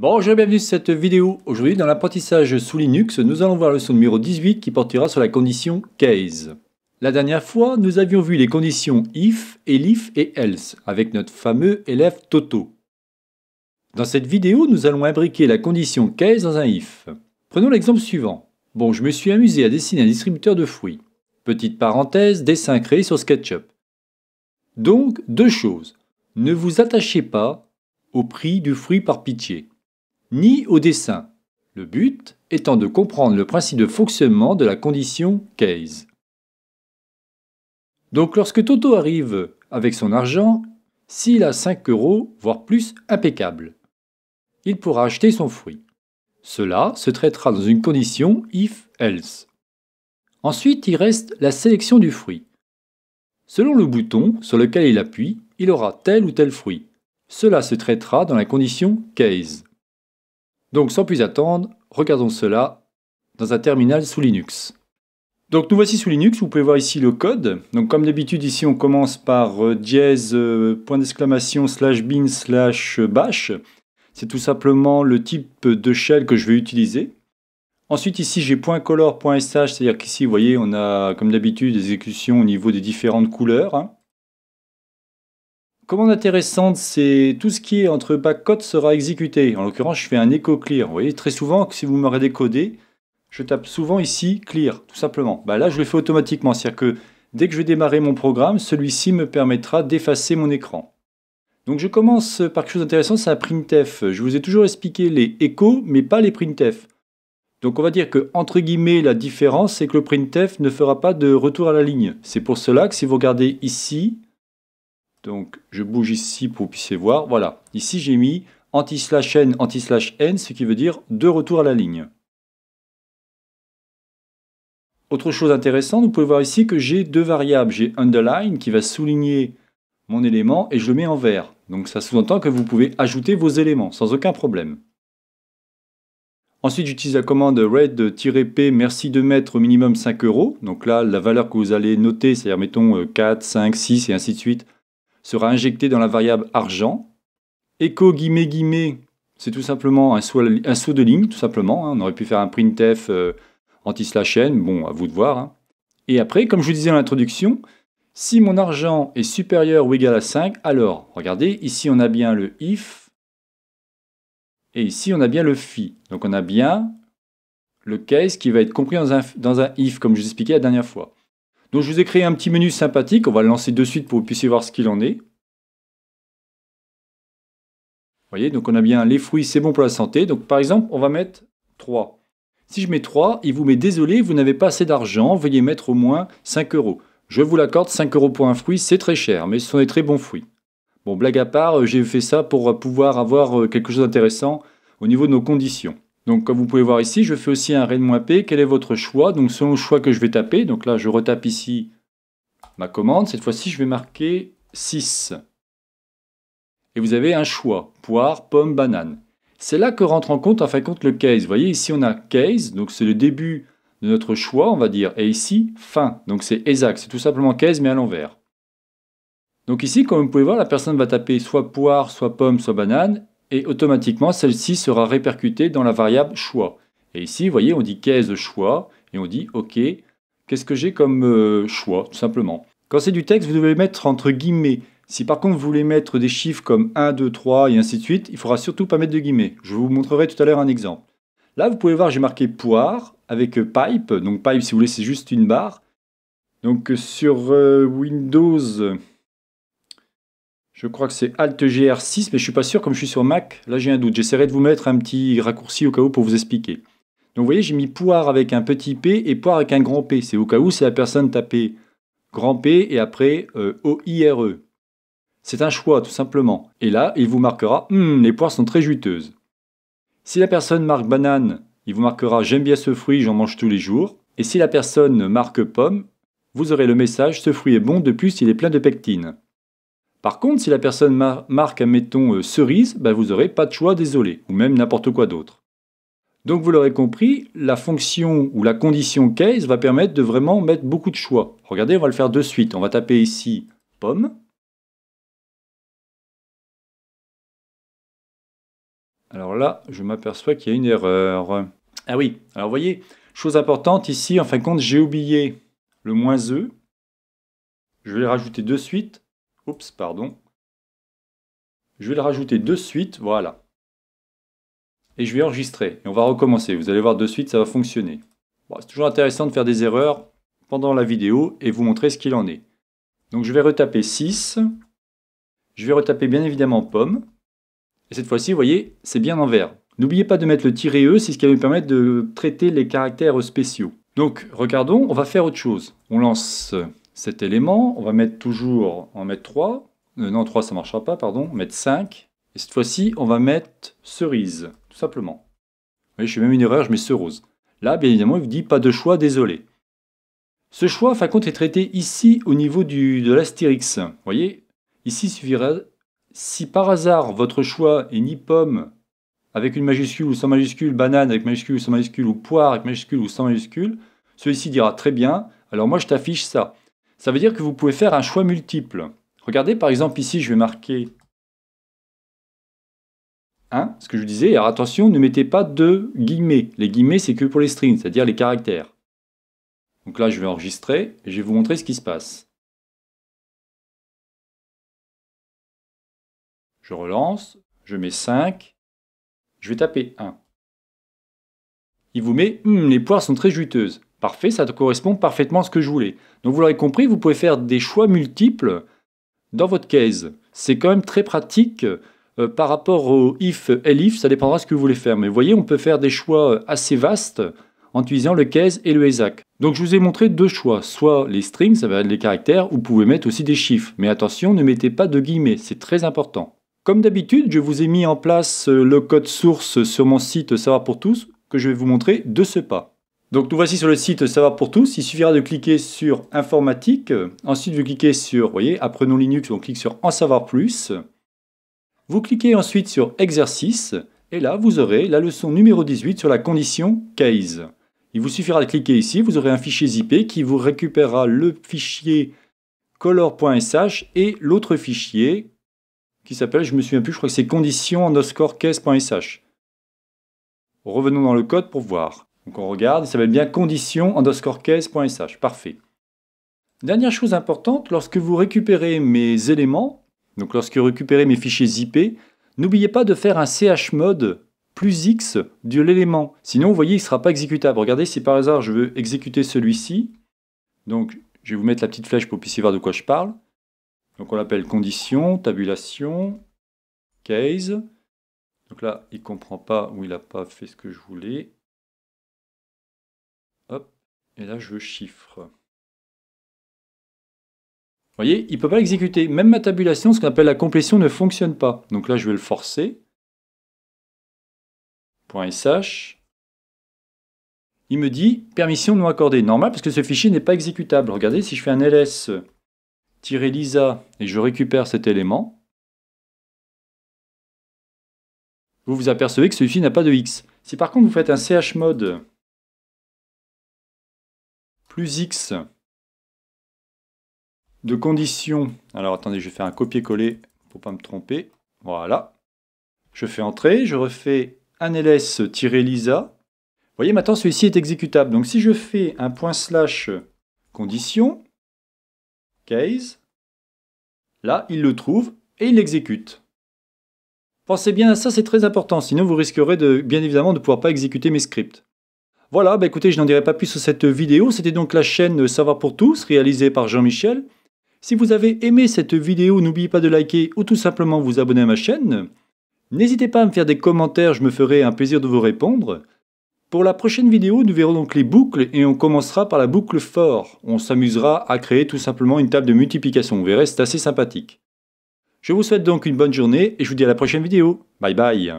Bonjour et bienvenue sur cette vidéo. Aujourd'hui, dans l'apprentissage sous Linux, nous allons voir le leçon numéro 18 qui portera sur la condition case. La dernière fois, nous avions vu les conditions if, elif et else avec notre fameux élève Toto. Dans cette vidéo, nous allons imbriquer la condition case dans un if. Prenons l'exemple suivant. Bon, je me suis amusé à dessiner un distributeur de fruits. Petite parenthèse, dessin créé sur SketchUp. Donc, deux choses. Ne vous attachez pas au prix du fruit par pitié ni au dessin, le but étant de comprendre le principe de fonctionnement de la condition case. Donc lorsque Toto arrive avec son argent, s'il a 5 euros, voire plus, impeccable, il pourra acheter son fruit. Cela se traitera dans une condition if-else. Ensuite, il reste la sélection du fruit. Selon le bouton sur lequel il appuie, il aura tel ou tel fruit. Cela se traitera dans la condition case. Donc sans plus attendre, regardons cela dans un terminal sous Linux. Donc nous voici sous Linux, vous pouvez voir ici le code. Donc comme d'habitude ici on commence par euh, dièse, euh, point d'exclamation, slash bin, slash euh, bash. C'est tout simplement le type de shell que je vais utiliser. Ensuite ici j'ai .color.sh, c'est-à-dire qu'ici vous voyez on a comme d'habitude des au niveau des différentes couleurs. Hein. Commande intéressante, c'est tout ce qui est entre backcode sera exécuté. En l'occurrence, je fais un écho clear. Vous voyez, très souvent, si vous m'aurez décodé, je tape souvent ici clear, tout simplement. Bah là, je le fais automatiquement, c'est-à-dire que dès que je vais démarrer mon programme, celui-ci me permettra d'effacer mon écran. Donc je commence par quelque chose d'intéressant, c'est un printf. Je vous ai toujours expliqué les échos, mais pas les printf. Donc on va dire que, entre guillemets, la différence, c'est que le printf ne fera pas de retour à la ligne. C'est pour cela que si vous regardez ici, donc, je bouge ici pour que vous puissiez voir. Voilà, ici j'ai mis anti-slash n, anti-slash n, ce qui veut dire deux retours à la ligne. Autre chose intéressante, vous pouvez voir ici que j'ai deux variables. J'ai underline qui va souligner mon élément et je le mets en vert. Donc ça sous-entend que vous pouvez ajouter vos éléments sans aucun problème. Ensuite, j'utilise la commande red-p, merci de mettre au minimum 5 euros. Donc là, la valeur que vous allez noter, c'est-à-dire mettons 4, 5, 6 et ainsi de suite, sera injecté dans la variable argent. Echo guillemets guillemets, c'est tout simplement un saut, de ligne, tout simplement. Hein. On aurait pu faire un printf euh, anti-slash n, bon, à vous de voir. Hein. Et après, comme je vous disais dans l'introduction, si mon argent est supérieur ou égal à 5, alors, regardez, ici on a bien le if, et ici on a bien le fi, Donc on a bien le case qui va être compris dans un, dans un if, comme je vous expliquais la dernière fois. Donc je vous ai créé un petit menu sympathique, on va le lancer de suite pour que vous puissiez voir ce qu'il en est. Vous voyez, donc on a bien les fruits, c'est bon pour la santé. Donc par exemple, on va mettre 3. Si je mets 3, il vous met désolé, vous n'avez pas assez d'argent, veuillez mettre au moins 5 euros. Je vous l'accorde, 5 euros pour un fruit, c'est très cher, mais ce sont des très bons fruits. Bon, blague à part, euh, j'ai fait ça pour euh, pouvoir avoir euh, quelque chose d'intéressant au niveau de nos conditions. Donc comme vous pouvez voir ici, je fais aussi un REN-P. Quel est votre choix Donc selon le choix que je vais taper, donc là je retape ici ma commande. Cette fois-ci, je vais marquer 6. Et vous avez un choix, poire, pomme, banane. C'est là que rentre en compte en fin compte le case. Vous voyez ici on a case, donc c'est le début de notre choix on va dire. Et ici, fin, donc c'est exact. C'est tout simplement case mais à l'envers. Donc ici, comme vous pouvez voir, la personne va taper soit poire, soit pomme, soit banane, et automatiquement celle-ci sera répercutée dans la variable choix. Et ici, vous voyez, on dit case choix et on dit OK, qu'est-ce que j'ai comme euh, choix, tout simplement. Quand c'est du texte, vous devez mettre entre guillemets. Si par contre vous voulez mettre des chiffres comme 1, 2, 3 et ainsi de suite, il ne faudra surtout pas mettre de guillemets. Je vous montrerai tout à l'heure un exemple. Là, vous pouvez voir, j'ai marqué poire avec pipe. Donc pipe, si vous voulez, c'est juste une barre. Donc sur euh, Windows, je crois que c'est Alt-GR6, mais je suis pas sûr, comme je suis sur Mac, là j'ai un doute. J'essaierai de vous mettre un petit raccourci au cas où pour vous expliquer. Donc vous voyez, j'ai mis poire avec un petit P et poire avec un grand P. C'est au cas où c'est la personne tapait grand P et après euh, O-I-R-E. C'est un choix, tout simplement. Et là, il vous marquera Hum, les poires sont très juteuses. Si la personne marque banane, il vous marquera J'aime bien ce fruit, j'en mange tous les jours. Et si la personne marque pomme, vous aurez le message Ce fruit est bon, de plus, il est plein de pectine. Par contre, si la personne marque, admettons, euh, cerise, bah, vous n'aurez pas de choix, désolé, ou même n'importe quoi d'autre. Donc vous l'aurez compris, la fonction ou la condition case va permettre de vraiment mettre beaucoup de choix. Regardez, on va le faire de suite. On va taper ici pomme. Alors là, je m'aperçois qu'il y a une erreur. Ah oui, alors vous voyez, chose importante ici, en fin de compte, j'ai oublié le moins E. Je vais le rajouter de suite Oups, pardon. Je vais le rajouter de suite, voilà. Et je vais enregistrer. Et on va recommencer. Vous allez voir de suite, ça va fonctionner. c'est toujours intéressant de faire des erreurs pendant la vidéo et vous montrer ce qu'il en est. Donc je vais retaper 6. Je vais retaper bien évidemment pomme. Et cette fois-ci, vous voyez, c'est bien en vert. N'oubliez pas de mettre le tiret E, c'est ce qui va nous permettre de traiter les caractères spéciaux. Donc, regardons, on va faire autre chose. On lance cet élément. On va mettre toujours, on va mettre 3. Euh, non, 3, ça ne marchera pas, pardon. On va mettre 5. Et cette fois-ci, on va mettre cerise, tout simplement. Vous voyez, je fais même une erreur, je mets cerose. Là, bien évidemment, il vous dit pas de choix, désolé. Ce choix, en fin de compte, est traité ici au niveau du, de l'astérix. Vous voyez, ici, si par hasard votre choix est ni pomme avec une majuscule ou sans majuscule, banane avec majuscule ou sans majuscule, ou poire avec majuscule ou sans majuscule, celui-ci dira très bien, alors moi je t'affiche ça. Ça veut dire que vous pouvez faire un choix multiple. Regardez par exemple ici, je vais marquer 1, ce que je disais. Alors attention, ne mettez pas de guillemets. Les guillemets, c'est que pour les strings, c'est-à-dire les caractères. Donc là, je vais enregistrer et je vais vous montrer ce qui se passe. Je relance, je mets 5, je vais taper 1. Il vous met hmm, les poires sont très juteuses ». Parfait, ça correspond parfaitement à ce que je voulais. Donc vous l'aurez compris, vous pouvez faire des choix multiples dans votre case. C'est quand même très pratique euh, par rapport au if, et if, ça dépendra de ce que vous voulez faire. Mais vous voyez, on peut faire des choix euh, assez vastes en utilisant le case et le ESAC. Donc je vous ai montré deux choix, soit les strings, ça va être les caractères, ou vous pouvez mettre aussi des chiffres. Mais attention, ne mettez pas de guillemets, c'est très important. Comme d'habitude, je vous ai mis en place euh, le code source sur mon site Savoir pour tous, que je vais vous montrer de ce pas. Donc nous voici sur le site Savoir pour tous. Il suffira de cliquer sur Informatique. Ensuite, vous cliquez sur, voyez, Apprenons Linux. On clique sur En savoir plus. Vous cliquez ensuite sur Exercice. Et là, vous aurez la leçon numéro 18 sur la condition case. Il vous suffira de cliquer ici. Vous aurez un fichier zip qui vous récupérera le fichier color.sh et l'autre fichier qui s'appelle, je me souviens plus, je crois que c'est condition underscore case.sh. Revenons dans le code pour voir. Donc on regarde, il s'appelle bien condition underscore case.sh. Parfait. Dernière chose importante, lorsque vous récupérez mes éléments, donc lorsque vous récupérez mes fichiers zip, n'oubliez pas de faire un chmod plus x de l'élément. Sinon, vous voyez, il ne sera pas exécutable. Regardez, si par hasard je veux exécuter celui-ci, donc je vais vous mettre la petite flèche pour que vous puissiez voir de quoi je parle. Donc on l'appelle condition, tabulation, case. Donc là, il ne comprend pas où il n'a pas fait ce que je voulais. Hop, et là je chiffre. Vous voyez, il ne peut pas l'exécuter. Même ma tabulation, ce qu'on appelle la complétion, ne fonctionne pas. Donc là, je vais le forcer. .sh. Il me dit permission non accordée. Normal, parce que ce fichier n'est pas exécutable. Regardez, si je fais un ls-lisa et je récupère cet élément, vous vous apercevez que celui-ci n'a pas de x. Si par contre vous faites un chmod plus x de conditions. Alors attendez, je vais faire un copier-coller pour pas me tromper. Voilà. Je fais entrer, je refais un ls-lisa. Vous voyez, maintenant celui-ci est exécutable. Donc si je fais un point slash condition, case, là, il le trouve et il l'exécute. Pensez bien à ça, c'est très important, sinon vous risquerez de, bien évidemment de ne pouvoir pas exécuter mes scripts. Voilà, bah écoutez, je n'en dirai pas plus sur cette vidéo. C'était donc la chaîne Savoir pour tous, réalisée par Jean-Michel. Si vous avez aimé cette vidéo, n'oubliez pas de liker ou tout simplement vous abonner à ma chaîne. N'hésitez pas à me faire des commentaires, je me ferai un plaisir de vous répondre. Pour la prochaine vidéo, nous verrons donc les boucles et on commencera par la boucle fort. On s'amusera à créer tout simplement une table de multiplication, vous verrez, c'est assez sympathique. Je vous souhaite donc une bonne journée et je vous dis à la prochaine vidéo. Bye bye